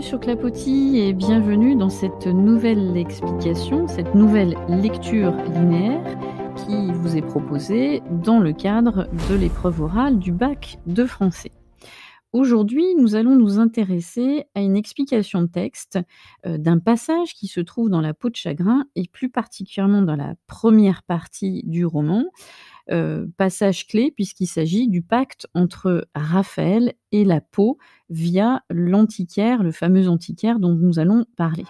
Bienvenue sur Clapotis et bienvenue dans cette nouvelle explication, cette nouvelle lecture linéaire qui vous est proposée dans le cadre de l'épreuve orale du bac de français. Aujourd'hui, nous allons nous intéresser à une explication de texte euh, d'un passage qui se trouve dans la peau de chagrin et plus particulièrement dans la première partie du roman, euh, passage clé puisqu'il s'agit du pacte entre Raphaël et la peau via l'antiquaire, le fameux antiquaire dont nous allons parler.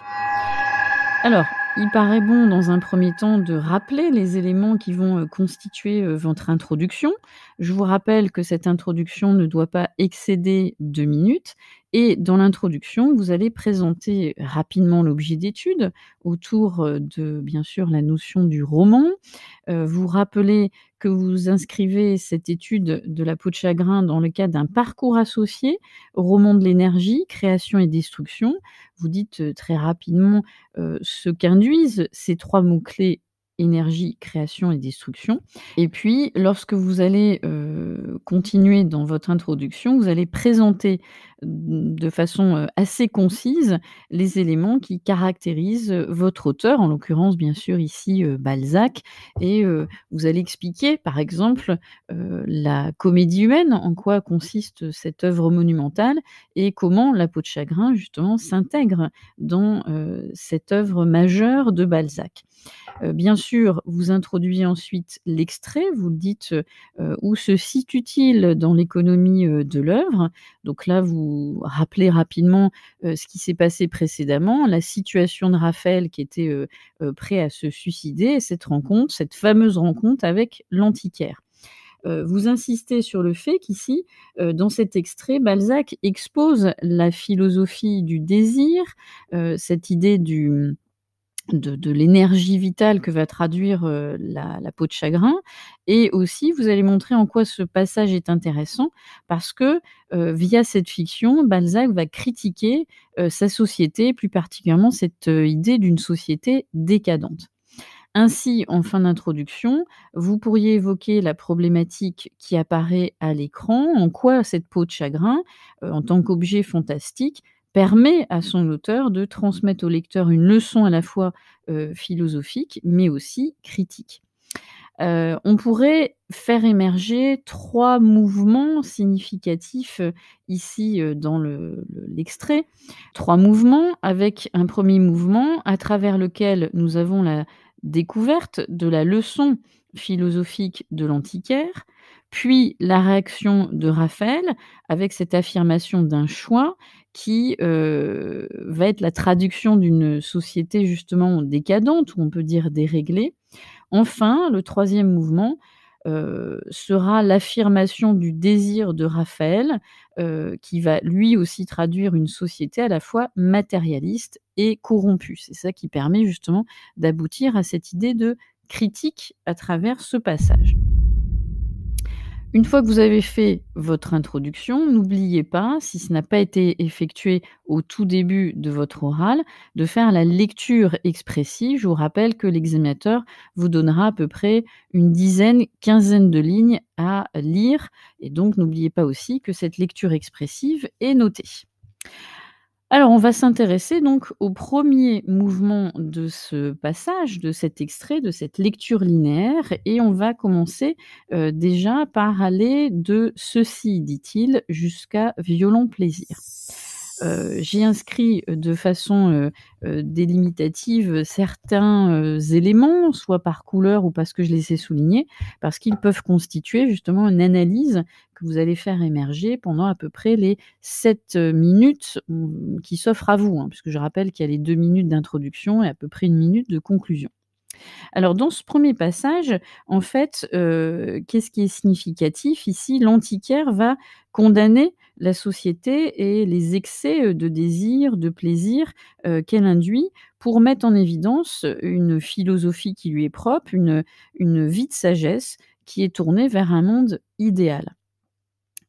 Alors, il paraît bon dans un premier temps de rappeler les éléments qui vont euh, constituer euh, votre introduction. Je vous rappelle que cette introduction ne doit pas excéder deux minutes et dans l'introduction, vous allez présenter rapidement l'objet d'étude autour euh, de, bien sûr, la notion du roman. Euh, vous rappelez que vous inscrivez cette étude de la peau de chagrin dans le cadre d'un parcours associé, roman de l'énergie, création et destruction. Vous dites euh, très rapidement ce qu'induisent ces trois mots-clés énergie, création et destruction. Et puis, lorsque vous allez continuer dans votre introduction, vous allez présenter de façon assez concise les éléments qui caractérisent votre auteur, en l'occurrence bien sûr ici Balzac, et vous allez expliquer par exemple la comédie humaine, en quoi consiste cette œuvre monumentale et comment la peau de chagrin justement s'intègre dans cette œuvre majeure de Balzac. Bien sûr, vous introduisez ensuite l'extrait, vous dites où se situe-t-il dans l'économie de l'œuvre. Donc là, vous rappeler rapidement ce qui s'est passé précédemment, la situation de Raphaël qui était prêt à se suicider, cette rencontre, cette fameuse rencontre avec l'antiquaire. vous insistez sur le fait qu'ici, dans cet extrait, Balzac expose la philosophie du désir, cette idée du, de, l'énergie vitale mmh. que va traduire euh, la, peau de chagrin. Et aussi, vous allez montrer en quoi ce passage est intéressant, parce que euh, via cette fiction, Balzac va critiquer euh, sa société, plus particulièrement cette idée d'une société décadente. Ainsi, en fin d'introduction, vous pourriez évoquer la problématique qui apparaît à l'écran, en quoi cette peau de chagrin, en tant qu'objet fantastique, permet à son auteur de transmettre au lecteur une leçon à la fois philosophique mais aussi critique. on pourrait faire émerger trois mouvements significatifs ici dans l'extrait. trois mouvements avec un premier mouvement à travers lequel nous avons la découverte de la leçon philosophique de l'antiquaire, puis la réaction de Raphaël avec cette affirmation d'un choix qui euh, va être la traduction d'une société justement décadente, ou on peut dire déréglée. Enfin, le troisième mouvement euh, sera l'affirmation du désir de Raphaël, euh, qui va lui aussi traduire une société à la fois matérialiste et corrompue. C'est ça qui permet justement d'aboutir à cette idée de critique à travers ce passage. Une fois que vous avez fait votre introduction, n'oubliez pas, si ce n'a pas été effectué au tout début de votre oral, de faire la lecture expressive. Je vous rappelle que l'examinateur vous donnera à peu près une dizaine, quinzaine de lignes à lire. Et donc, n'oubliez pas aussi que cette lecture expressive est notée. Alors, on va s'intéresser donc au premier mouvement de ce passage, de cet extrait, de cette lecture linéaire, et on va commencer euh, déjà par aller de ceci, dit-il, jusqu'à violent plaisir. Euh, j'ai inscrit euh, de façon euh, délimitative certains éléments, soit par couleur ou parce que je les ai soulignés, parce qu'ils peuvent constituer justement une analyse que vous allez faire émerger pendant à peu près les 7 minutes hum, qui s'offrent à vous, hein, puisque je rappelle qu'il y a les deux minutes d'introduction et à peu près une minute de conclusion. Alors dans ce premier passage, en fait, qu'est-ce qui est significatif ici L'antiquaire va condamner la société et les excès de désir, de plaisir qu'elle induit pour mettre en évidence une philosophie qui lui est propre, une, vie de sagesse qui est tournée vers un monde idéal.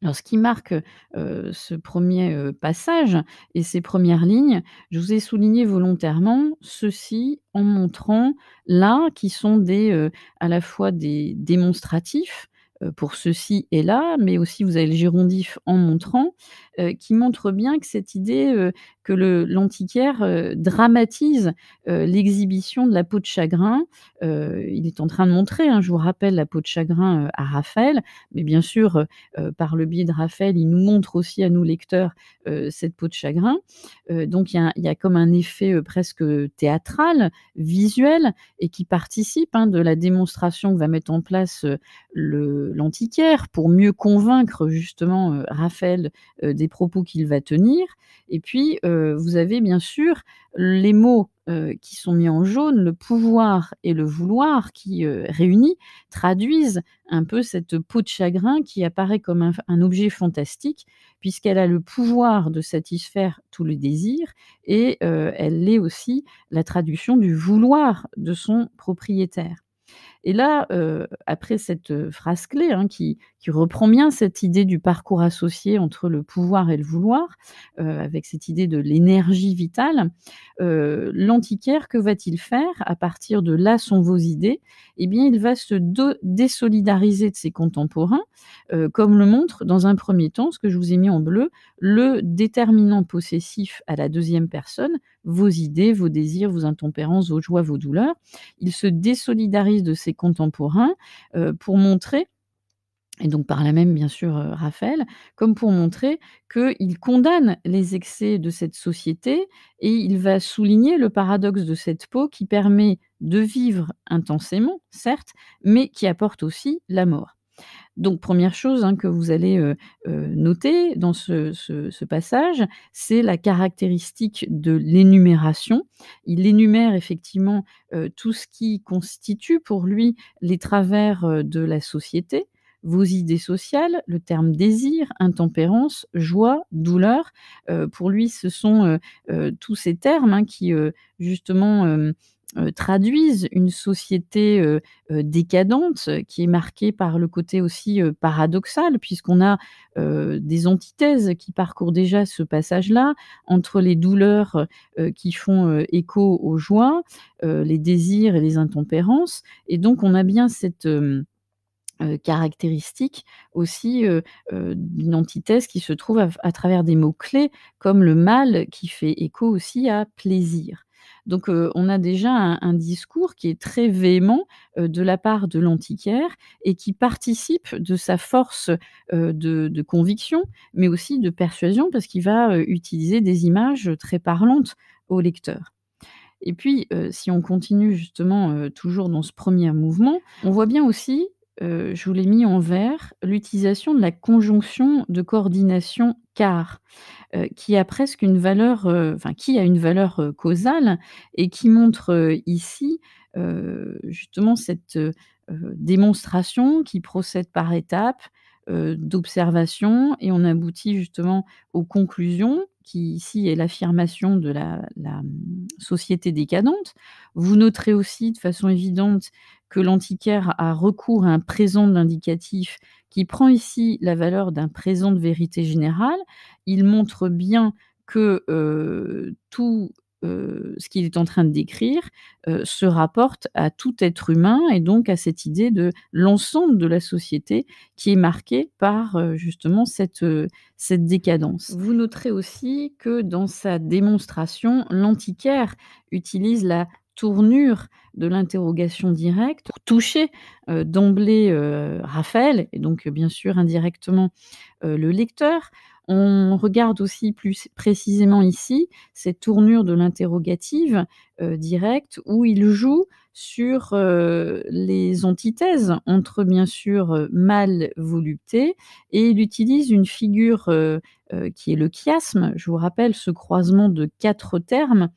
Alors, ce qui marque ce premier passage et ces premières lignes, je vous ai souligné volontairement ceci en montrant là qui sont des, à la fois des démonstratifs, euh, pour ceci et là, mais aussi vous avez le Girondif en montrant, euh, qui montre bien que cette idée euh, que l'antiquaire dramatise l'exhibition de la peau de chagrin, il est en train de montrer, hein, je vous rappelle, la peau de chagrin à Raphaël, mais bien sûr, par le biais de Raphaël, il nous montre aussi à nous lecteurs cette peau de chagrin. donc il y, a comme un effet presque théâtral, visuel, et qui participe hein, de la démonstration que va mettre en place le l'antiquaire pour mieux convaincre justement euh, Raphaël euh, des propos qu'il va tenir. Et puis, euh, vous avez bien sûr les mots qui sont mis en jaune, le pouvoir et le vouloir qui réunis traduisent un peu cette peau de chagrin qui apparaît comme un, objet fantastique puisqu'elle a le pouvoir de satisfaire tous les désirs et elle est aussi la traduction du vouloir de son propriétaire. Et là, euh, après cette euh, phrase clé hein, qui, reprend bien cette idée du parcours associé entre le pouvoir et le vouloir, euh, avec cette idée de l'énergie vitale, l'antiquaire, que va-t-il faire À partir de là sont vos idées, eh bien, il va se désolidariser de ses contemporains, comme le montre dans un premier temps, ce que je vous ai mis en bleu, le déterminant possessif à la deuxième personne, vos idées, vos désirs, vos intempérances, vos joies, vos douleurs. Il se désolidarise de ses contemporain euh, pour montrer et donc par là même, bien sûr, euh, Raphaël, comme pour montrer qu'il condamne les excès de cette société et il va souligner le paradoxe de cette peau qui permet de vivre intensément, certes, mais qui apporte aussi la mort. Donc, première chose hein, que vous allez noter dans ce, passage, c'est la caractéristique de l'énumération. Il énumère effectivement tout ce qui constitue pour lui les travers de la société, vos idées sociales, le terme désir, intempérance, joie, douleur. pour lui, ce sont tous ces termes hein, qui, justement, euh, traduisent une société euh, euh, décadente qui est marquée par le côté aussi paradoxal, puisqu'on a des antithèses qui parcourent déjà ce passage-là, entre les douleurs qui font écho aux joies, les désirs et les intempérances. Et donc on a bien cette... caractéristique aussi d'une antithèse qui se trouve à travers des mots-clés comme le mal qui fait écho aussi à plaisir. Donc euh, on a déjà un, discours qui est très véhément euh, de la part de l'antiquaire et qui participe de sa force euh, de, de, conviction, mais aussi de persuasion, parce qu'il va utiliser des images très parlantes au lecteur. Et puis, si on continue justement toujours dans ce premier mouvement, on voit bien aussi euh, je vous l'ai mis en vert, l'utilisation de la conjonction de coordination car, euh, qui a presque une valeur, euh, enfin qui a une valeur causale et qui montre ici justement cette démonstration qui procède par étapes d'observation et on aboutit justement aux conclusions qui ici est l'affirmation de la, mmh, société décadente. Vous noterez aussi de façon évidente que l'antiquaire a recours à un présent de l'indicatif qui prend ici la valeur d'un présent de vérité générale. Il montre bien que tout euh, ce qu'il est en train de décrire euh, se rapporte à tout être humain et donc à cette idée de l'ensemble de la société qui est marquée par euh, justement cette, cette décadence. Vous noterez aussi que dans sa démonstration, l'antiquaire utilise la tournure de l'interrogation directe pour toucher d'emblée Raphaël et donc bien sûr indirectement le lecteur on regarde aussi plus précisément ici cette tournure de l'interrogative euh, directe où il joue sur euh, les antithèses entre bien sûr euh, mal volupté et il utilise une figure euh, qui est le chiasme. Je vous rappelle ce croisement de quatre termes.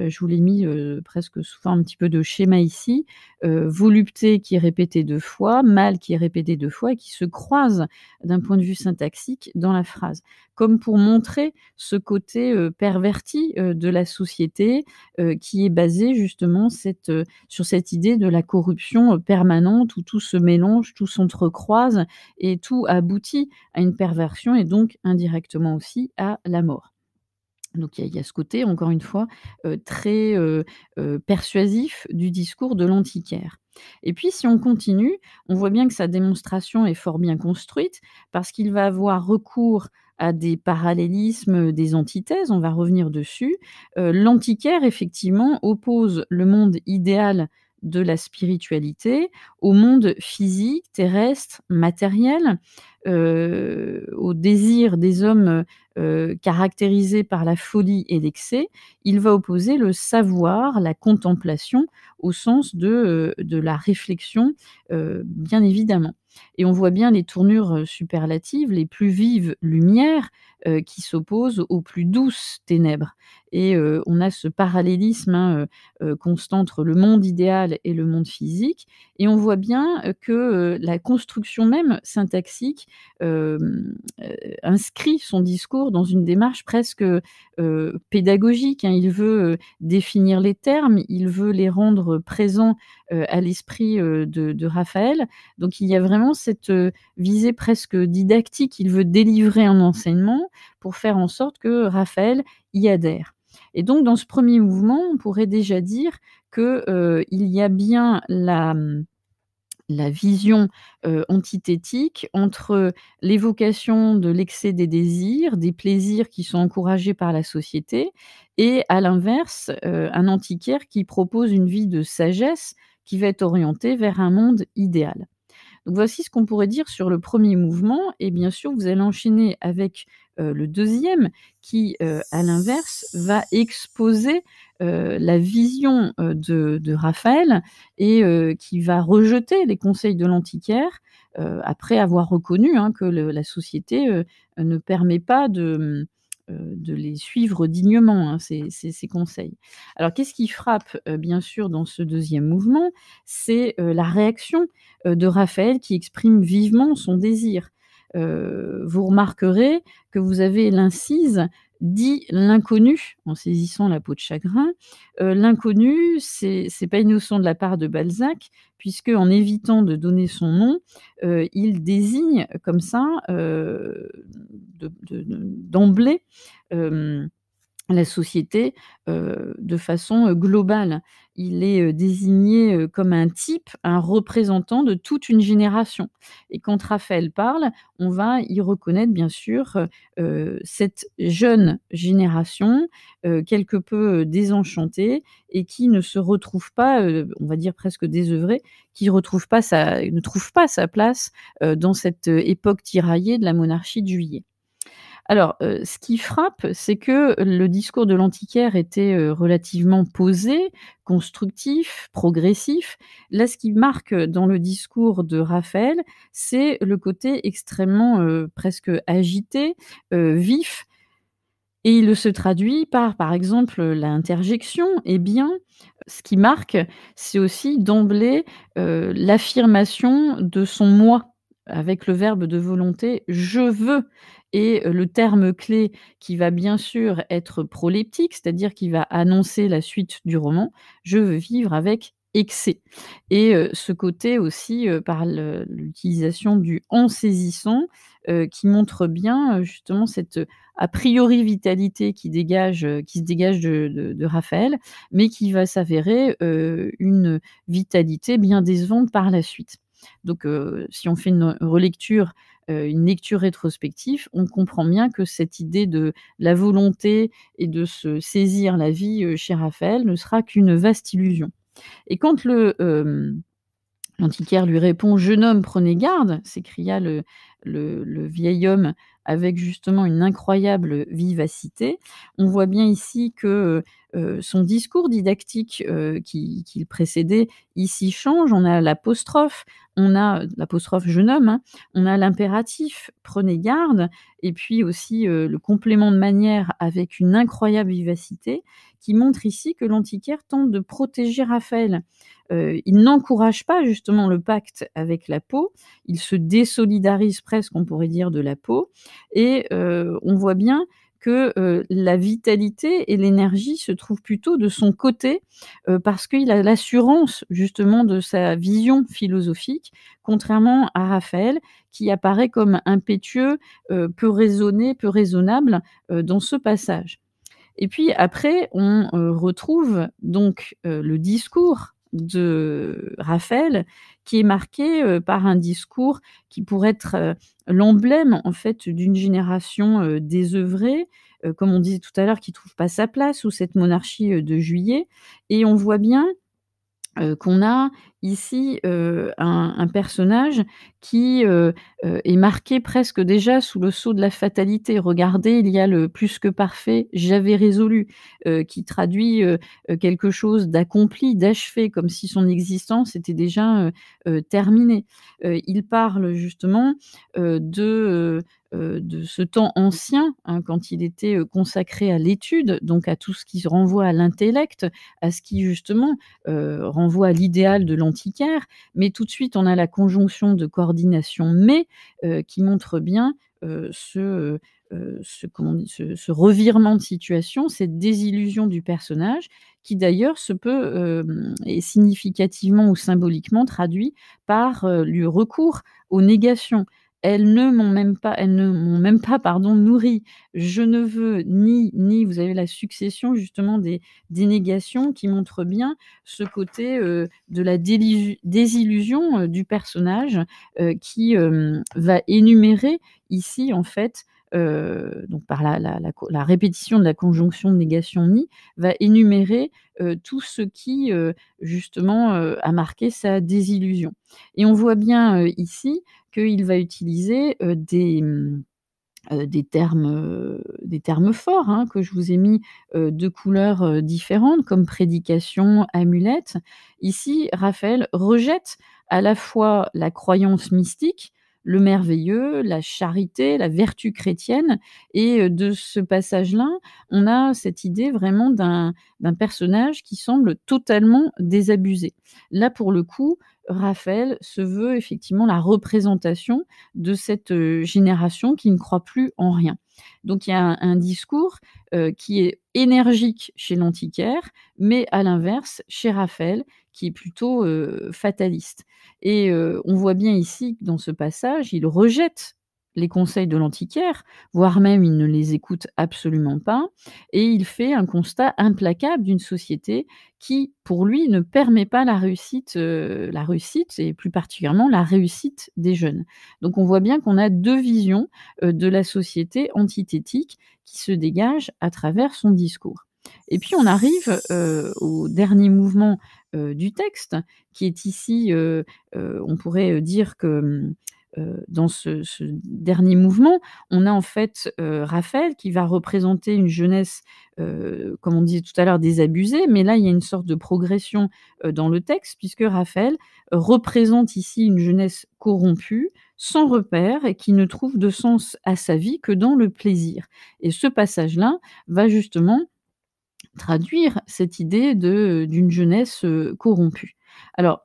Euh, je vous l'ai mis euh, presque sous forme un petit peu de schéma ici. volupté qui est répété deux fois, mal qui est répété deux fois et qui se croise d'un point de vue syntaxique dans la phrase comme pour montrer ce côté euh, perverti euh, de la société euh, qui est basé justement cette, sur cette idée de la corruption permanente où tout se mélange, tout s'entrecroise et tout aboutit à une perversion et donc indirectement aussi à la mort. Donc il y, a ce côté, encore une fois, très persuasif du discours de l'antiquaire. Et puis, si on continue, on voit bien que sa démonstration est fort bien construite parce qu'il va avoir recours à des parallélismes, euh, des antithèses, on va revenir dessus. Euh, l'antiquaire, effectivement, oppose le monde idéal de la spiritualité au monde physique, terrestre, matériel, euh, au désir des hommes caractérisés par la folie et l'excès, il va opposer le savoir, la contemplation, au sens de, la réflexion, bien évidemment. Et on voit bien les tournures superlatives, les plus vives lumières qui s'opposent aux plus douces ténèbres. Et on a ce parallélisme hein, constant entre le monde idéal et le monde physique. Et on voit bien que la construction même syntaxique inscrit son discours dans une démarche presque pédagogique. Hein. Il veut définir les termes, il veut les rendre présents à l'esprit de, de Raphaël. Donc il y a vraiment cette euh, visée presque didactique. Il veut délivrer un enseignement pour faire en sorte que Raphaël y adhère. Et donc, dans ce premier mouvement, on pourrait déjà dire qu'il euh, y a bien la, hum, vision euh, antithétique entre l'évocation de l'excès des désirs, des plaisirs qui sont encouragés par la société, et à l'inverse, un antiquaire qui propose une vie de sagesse qui va être orientée vers un monde idéal voici ce qu'on pourrait dire sur le premier mouvement, et bien sûr vous allez enchaîner avec euh, le deuxième qui, euh, à l'inverse, va exposer euh, la vision de, Raphaël et qui va rejeter les conseils de l'antiquaire après avoir reconnu hein, que la société ne permet pas de euh, de les suivre dignement, hein, ces, conseils. Alors, qu'est-ce qui frappe, euh, bien sûr, dans ce deuxième mouvement C'est euh, la réaction de Raphaël qui exprime vivement son désir. vous remarquerez que vous avez l'incise dit l'inconnu en saisissant la peau de chagrin. Euh, l'inconnu, c'est n'est pas innocent de la part de Balzac, puisque en évitant de donner son nom, euh, il désigne comme ça euh, d'emblée la société de façon globale il est désigné comme un type, un représentant de toute une génération. Et quand Raphaël parle, on va y reconnaître bien sûr cette jeune génération, quelque peu désenchantée et qui ne se retrouve pas, on va dire presque désœuvrée, qui ne trouve pas sa place dans cette époque tiraillée de la monarchie de juillet. Alors, euh, ce qui frappe, c'est que le discours de l'antiquaire était euh, relativement posé, constructif, progressif. Là, ce qui marque dans le discours de Raphaël, c'est le côté extrêmement euh, presque agité, vif. Et il se traduit par, par exemple, l'interjection. Eh bien, ce qui marque, c'est aussi d'emblée l'affirmation de son moi avec le verbe de volonté, je veux. Et le terme clé qui va bien sûr être proleptique, c'est-à-dire qui va annoncer la suite du roman, je veux vivre avec excès. Et ce côté aussi, par l'utilisation du en saisissant, qui montre bien justement cette a priori vitalité qui, dégage, qui se dégage de, Raphaël, mais qui va s'avérer une vitalité bien décevante par la suite. Donc, euh, si on fait une relecture, euh, une lecture rétrospective, on comprend bien que cette idée de la volonté et de se saisir la vie euh, chez Raphaël ne sera qu'une vaste illusion. Et quand le l'antiquaire lui répond Jeune homme, prenez garde s'écria le, le, le, vieil homme avec justement une incroyable vivacité. On voit bien ici que euh, euh, son discours didactique euh, qui, le précédait ici change. On a l'apostrophe, on a l'apostrophe jeune homme, hein, on a l'impératif prenez garde, et puis aussi le complément de manière avec une incroyable vivacité qui montre ici que l'antiquaire tente de protéger Raphaël euh, il n'encourage pas justement le pacte avec la peau, il se désolidarise presque, on pourrait dire, de la peau, et euh, on voit bien que euh, la vitalité et l'énergie se trouvent plutôt de son côté parce qu'il a l'assurance justement de sa vision philosophique, contrairement à Raphaël qui apparaît comme impétueux, peu raisonné, peu raisonnable dans ce passage. Et puis après, on retrouve donc le discours de Raphaël, qui est marqué euh, par un discours qui pourrait être euh, l'emblème en fait d'une génération euh, désœuvrée, comme on disait tout à l'heure, qui trouve pas sa place sous cette monarchie de Juillet. Et on voit bien euh, qu'on a ici euh, un, personnage qui euh, est marqué presque déjà sous le sceau de la fatalité. Regardez, il y a le plus que parfait, j'avais résolu, qui traduit quelque chose d'accompli, d'achevé, comme si son existence était déjà terminée. il parle justement de euh, de ce temps ancien, hein, quand il était euh, consacré à l'étude, donc à tout ce qui renvoie à l'intellect, à ce qui justement euh, renvoie à l'idéal de l'antiquaire, mais tout de suite on a la conjonction de coordination mais qui montre bien ce, revirement de situation, cette désillusion du personnage, qui d'ailleurs se peut, et significativement ou symboliquement traduit par le recours aux négations elles ne m'ont même pas, elles ne m'ont même pas, pardon, nourri. Je ne veux ni, ni, vous avez la succession justement des, dénégations négations qui montrent bien ce côté euh, de la désillusion euh, du personnage euh, qui va énumérer ici en fait euh, donc par la, répétition de la conjonction négation ni, va énumérer euh, tout ce qui, euh, justement, a marqué sa désillusion. Et on voit bien ici qu'il va utiliser hum, des... termes, forts hein, que je vous ai mis de couleurs différentes comme prédication, amulette. Ici, Raphaël rejette à la fois la croyance mystique le merveilleux, la charité, la vertu chrétienne. Et euh, de ce passage-là, on a cette idée vraiment d'un personnage qui semble totalement désabusé. Là, pour le coup, Raphaël se veut effectivement la représentation de cette euh, génération qui ne croit plus en rien. Donc il y a un, discours euh, qui est énergique chez l'antiquaire, mais à l'inverse, chez Raphaël, qui est plutôt euh, fataliste. Et euh, on voit bien ici, dans ce passage, il rejette les conseils de l'antiquaire, voire même il ne les écoute absolument pas, et il fait un constat implacable d'une société qui, pour lui, ne permet pas la réussite, euh, la réussite et plus particulièrement la réussite des jeunes. Donc on voit bien qu'on a deux visions de la société antithétique qui se dégagent à travers son discours. Et puis on arrive euh, au dernier mouvement euh, du texte, qui est ici, euh, on pourrait dire que dans ce, ce, dernier mouvement, on a en fait Raphaël qui va représenter une jeunesse, comme on disait tout à l'heure, désabusée, mais là il y a une sorte de progression dans le texte, puisque Raphaël représente ici une jeunesse corrompue, sans repère et qui ne trouve de sens à sa vie que dans le plaisir. Et ce passage-là va justement traduire cette idée d'une jeunesse corrompue. Alors,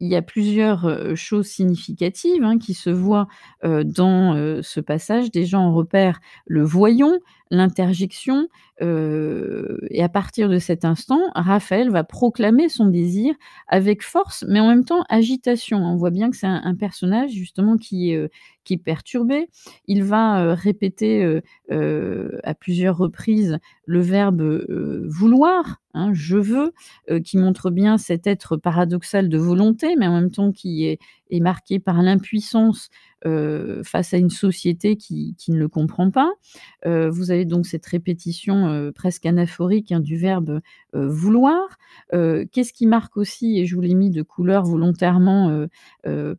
il y a plusieurs choses significatives hein, qui se voient dans ce passage. Déjà, on repère le voyant, l'interjection, euh, et à partir de cet instant, Raphaël va proclamer son désir avec force, mais en même temps agitation. On voit bien que c'est un, personnage justement qui, est euh, qui est perturbé. Il va euh, répéter à plusieurs reprises le verbe vouloir, hein, je veux, qui montre bien cet être paradoxal de volonté, mais en même temps qui est est marqué par l'impuissance face à une société qui, ne le comprend pas. vous avez donc cette répétition presque anaphorique hein, du verbe vouloir. Qu'est-ce qui marque aussi, et je vous l'ai mis de couleur volontairement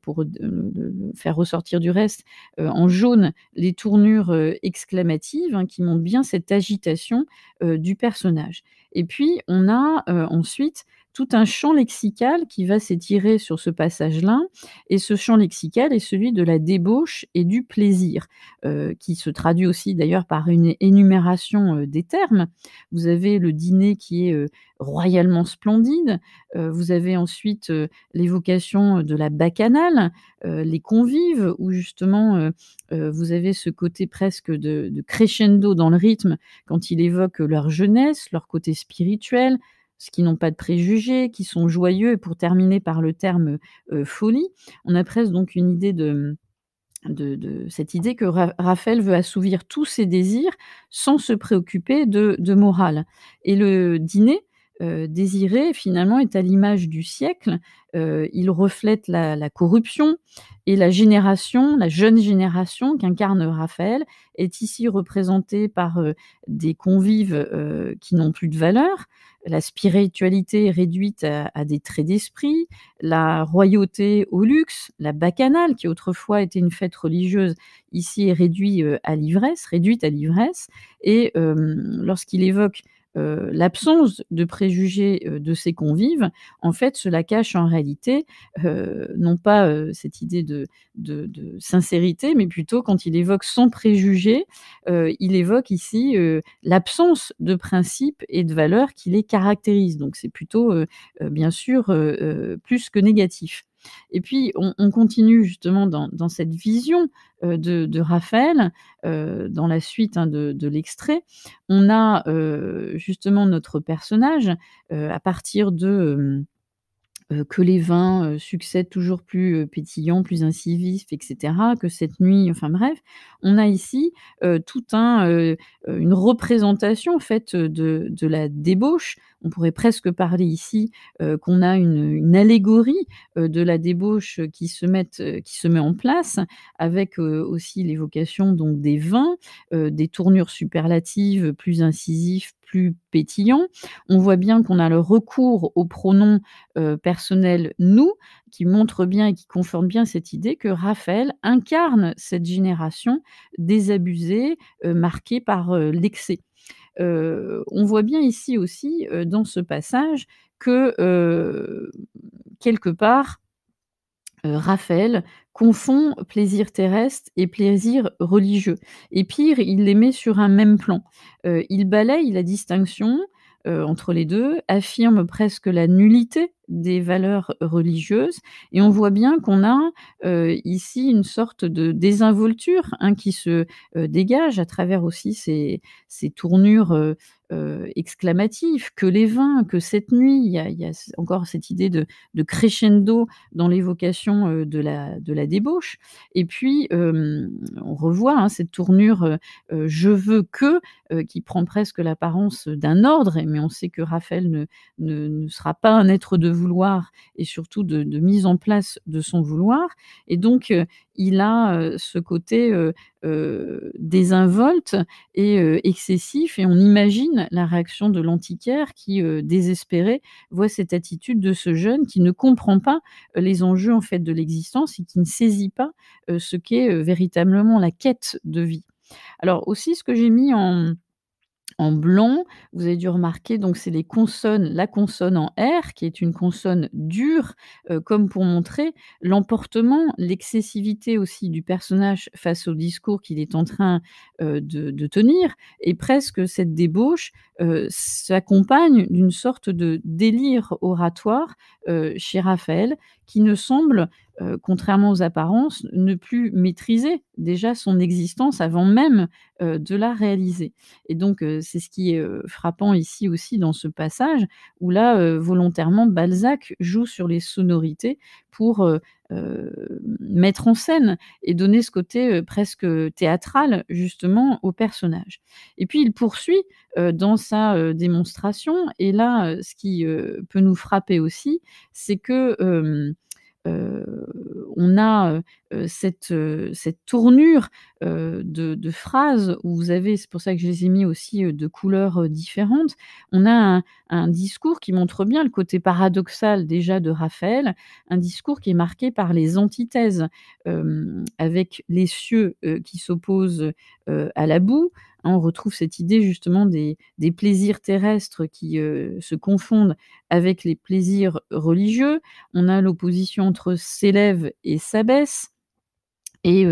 pour euh, faire ressortir du reste, en jaune, les tournures exclamatives hein, qui montrent bien cette agitation du personnage. Et puis, on a ensuite tout un champ lexical qui va s'étirer sur ce passage-là. Et ce champ lexical est celui de la débauche et du plaisir, euh, qui se traduit aussi d'ailleurs par une énumération euh, des termes. Vous avez le dîner qui est euh, royalement splendide. vous avez ensuite l'évocation de la bacchanale, les convives, où justement vous avez ce côté presque de, de crescendo dans le rythme quand il évoque leur jeunesse, leur côté spirituel, qui n'ont pas de préjugés, qui sont joyeux. Et pour terminer par le terme euh, folie, on a presque donc une idée de, cette idée que Raphaël veut assouvir tous ses désirs sans se préoccuper de, morale. Et le dîner euh, désiré, finalement, est à l'image du siècle. Euh, il reflète la, corruption et la génération, la jeune génération qu'incarne Raphaël, est ici représentée par des convives qui n'ont plus de valeur, la spiritualité réduite à, des traits d'esprit, la royauté au luxe, la bacchanale qui autrefois était une fête religieuse, ici est réduite euh, à l'ivresse, réduite à l'ivresse. Et euh, lorsqu'il évoque euh, l'absence de préjugés euh, de ses convives, en fait, cela cache en réalité euh, non pas cette idée de, sincérité, mais plutôt quand il évoque son préjugé, il évoque ici l'absence de principes et de valeurs qui les caractérisent. Donc c'est plutôt, bien sûr, plus que négatif. Et puis, on, continue justement dans, cette vision euh, de, Raphaël, euh, dans la suite hein, de, l'extrait. On a euh, justement notre personnage, à partir de que les vins succèdent toujours plus pétillants, plus incisifs, etc., que cette nuit, enfin bref, on a ici toute un, une représentation en faite de, la débauche on pourrait presque parler ici qu'on a une, allégorie de la débauche qui se, qui se met en place, avec aussi l'évocation donc des vins, des tournures superlatives plus incisives, plus pétillants. On voit bien qu'on a le recours au pronom personnel nous, qui montre bien et qui conforme bien cette idée que Raphaël incarne cette génération désabusée, marquée par l'excès on voit bien ici aussi, dans ce passage, que quelque part, Raphaël confond plaisir terrestre et plaisir religieux. Et pire, il les met sur un même plan. il balaye la distinction entre les deux, affirme presque la nullité des valeurs religieuses. Et on mmh. voit bien qu'on a euh, ici une sorte de désinvolture hein, qui se euh, dégage à travers aussi ces, ces tournures. Euh, exclamatives que les vins, que cette nuit, il y a, encore cette idée de, crescendo dans l'évocation de la, de la débauche. Et puis, on revoit hein, cette tournure je veux que, qui prend presque l'apparence d'un ordre, mais on sait que Raphaël ne, ne, ne, sera pas un être de vouloir et surtout de, mise en place de son vouloir. Et donc, euh, il a euh, ce côté euh, désinvolte et excessif. Et on imagine la réaction de l'antiquaire qui, désespéré, voit cette attitude de ce jeune qui ne comprend pas les enjeux en fait de l'existence et qui ne saisit pas ce qu'est véritablement la quête de vie. Alors aussi, ce que j'ai mis en, en blanc. Vous avez dû remarquer, donc c'est les consonnes, la consonne en R, qui est une consonne dure, euh, comme pour montrer l'emportement, l'excessivité aussi du personnage face au discours qu'il est en train euh, de, tenir, et presque cette débauche euh, s'accompagne d'une sorte de délire oratoire chez Raphaël, qui ne semble, euh, contrairement aux apparences, ne plus maîtriser déjà son existence avant même euh, de la réaliser. Et donc, euh, c'est ce qui est frappant ici aussi dans ce passage, où là, volontairement, Balzac joue sur les sonorités pour mettre en scène et donner ce côté presque théâtral justement au personnage. Et puis il poursuit dans sa démonstration, et là, ce qui peut nous frapper aussi, c'est que on a cette, tournure de, phrases où vous avez, c'est pour ça que je les ai mis aussi de couleurs différentes, on a un, discours qui montre bien le côté paradoxal déjà de Raphaël, un discours qui est marqué par les antithèses, avec les cieux qui s'opposent à la boue, on retrouve cette idée justement des, plaisirs terrestres qui euh, se confondent avec les plaisirs religieux. On a l'opposition entre s'élève et s'abaisse. Et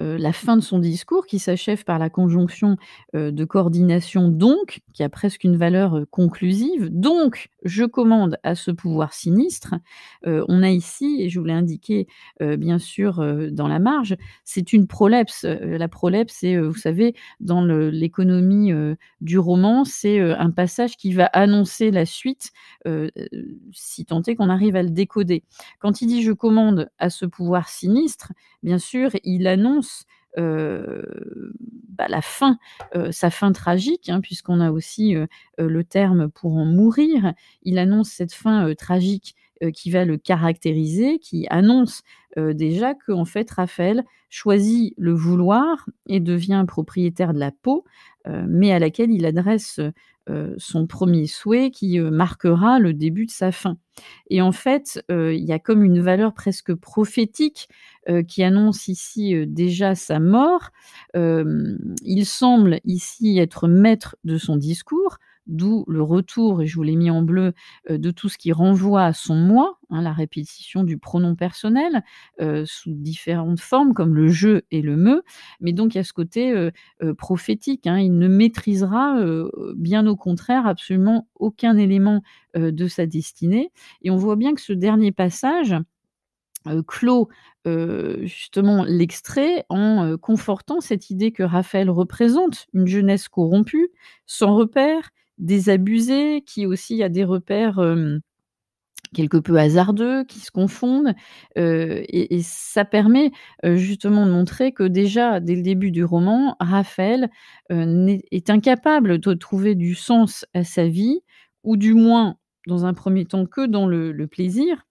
la fin de son discours, qui s'achève par la conjonction de coordination donc, qui a presque une valeur conclusive, donc je commande à ce pouvoir sinistre, on a ici, et je vous l'ai indiqué bien sûr dans la marge, c'est une prolepse. la prolepse, c'est, vous savez, dans l'économie du roman, c'est un passage qui va annoncer la suite, si tant est qu'on arrive à le décoder. Quand il dit je commande à ce pouvoir sinistre, bien sûr, il annonce bah, la fin, sa fin tragique, hein, puisqu'on a aussi le terme pour en mourir. Il annonce cette fin tragique qui va le caractériser, qui annonce déjà que en fait Raphaël choisit le vouloir et devient propriétaire de la peau, mais à laquelle il adresse euh, son premier souhait qui euh, marquera le début de sa fin. Et en fait, euh, il y a comme une valeur presque prophétique qui annonce ici déjà sa mort. il semble ici être maître de son discours, d'où le retour, et je vous l'ai mis en bleu, euh, de tout ce qui renvoie à son moi, hein, la répétition du pronom personnel euh, sous différentes formes comme le je et le me. Mais donc il y a ce côté euh, prophétique, hein. il ne maîtrisera bien au contraire absolument aucun élément de sa destinée. Et on voit bien que ce dernier passage clôt justement l'extrait en confortant cette idée que Raphaël représente une jeunesse corrompue, sans repère, désabusé, qui aussi a des repères quelque peu hasardeux, qui se confondent. et, ça permet justement de montrer que déjà, dès le début du roman, Raphaël est, incapable de trouver du sens à sa vie, ou du moins, dans un premier temps, que dans le plaisir.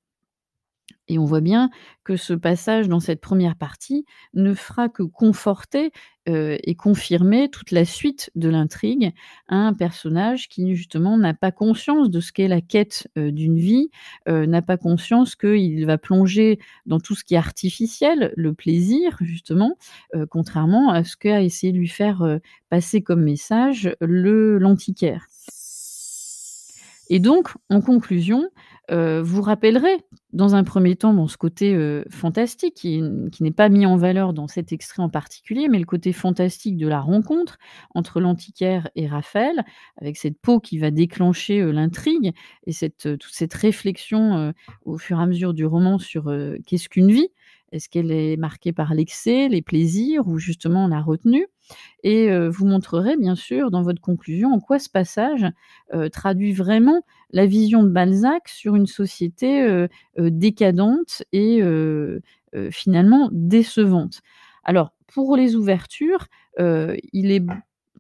Et on voit bien que ce passage dans cette première partie ne fera que conforter euh, et confirmer toute la suite de l'intrigue à un personnage qui justement n'a pas conscience de ce qu'est la quête euh, d'une vie, euh, n'a pas conscience qu'il va plonger dans tout ce qui est artificiel, le plaisir justement, contrairement à ce qu'a essayé de lui faire passer comme message l'antiquaire. Et donc, en conclusion, euh, vous rappellerez dans un premier temps bon, ce côté euh, fantastique qui, n'est pas mis en valeur dans cet extrait en particulier, mais le côté fantastique de la rencontre entre l'antiquaire et Raphaël, avec cette peau qui va déclencher euh, l'intrigue et cette, toute cette réflexion au fur et à mesure du roman sur qu'est-ce qu'une vie, est-ce qu'elle est marquée par l'excès, les plaisirs ou justement la retenue Et vous montrerez bien sûr dans votre conclusion en quoi ce passage traduit vraiment la vision de Balzac sur une société décadente et finalement décevante. Alors pour les ouvertures, il est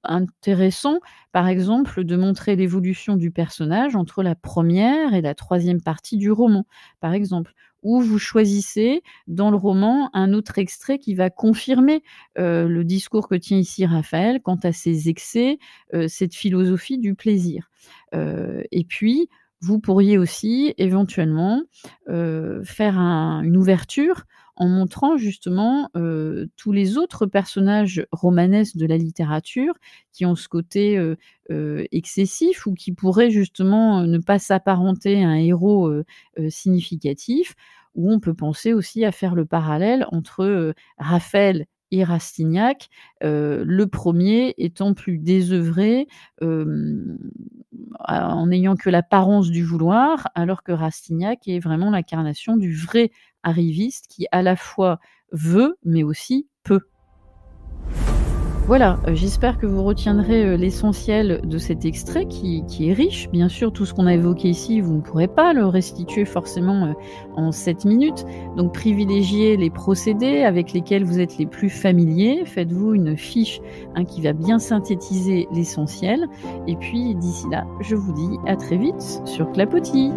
intéressant, par exemple, de montrer l'évolution du personnage entre la première et la troisième partie du roman, par exemple, ou vous choisissez dans le roman un autre extrait qui va confirmer euh, le discours que tient ici Raphaël quant à ses excès, euh, cette philosophie du plaisir. Euh, et puis, vous pourriez aussi éventuellement faire une ouverture en montrant justement tous les autres personnages romanesques de la littérature qui ont ce côté excessif ou qui pourraient justement ne pas s'apparenter à un héros significatif, où on peut penser aussi à faire le parallèle entre Raphaël et Rastignac, euh, le premier étant plus désœuvré en n'ayant que l'apparence du vouloir, alors que Rastignac est vraiment l'incarnation du vrai arriviste qui à la fois veut mais aussi peut. Voilà, euh, j'espère que vous retiendrez euh, l'essentiel de cet extrait qui, est riche. Bien sûr, tout ce qu'on a évoqué ici, vous ne pourrez pas le restituer forcément euh, en 7 minutes. Donc privilégiez les procédés avec lesquels vous êtes les plus familiers. Faites-vous une fiche hein, qui va bien synthétiser l'essentiel. Et puis d'ici là, je vous dis à très vite sur Clapotis.